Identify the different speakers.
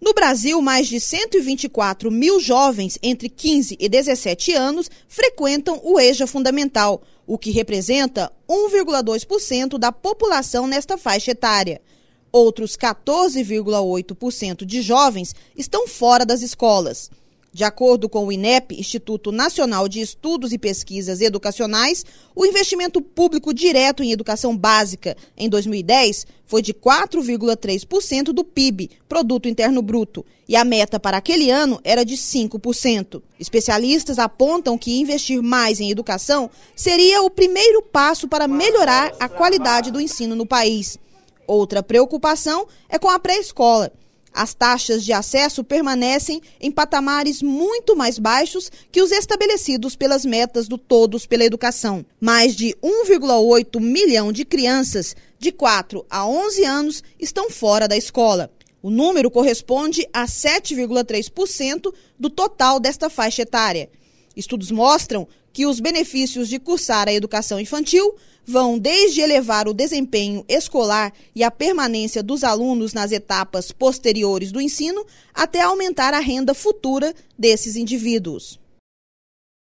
Speaker 1: No Brasil, mais de 124 mil jovens entre 15 e 17 anos frequentam o EJA Fundamental, o que representa 1,2% da população nesta faixa etária. Outros 14,8% de jovens estão fora das escolas. De acordo com o INEP, Instituto Nacional de Estudos e Pesquisas Educacionais, o investimento público direto em educação básica em 2010 foi de 4,3% do PIB, Produto Interno Bruto, e a meta para aquele ano era de 5%. Especialistas apontam que investir mais em educação seria o primeiro passo para melhorar a qualidade do ensino no país. Outra preocupação é com a pré-escola. As taxas de acesso permanecem em patamares muito mais baixos que os estabelecidos pelas metas do Todos pela Educação. Mais de 1,8 milhão de crianças de 4 a 11 anos estão fora da escola. O número corresponde a 7,3% do total desta faixa etária. Estudos mostram que os benefícios de cursar a educação infantil vão desde elevar o desempenho escolar e a permanência dos alunos nas etapas posteriores do ensino, até aumentar a renda futura desses indivíduos.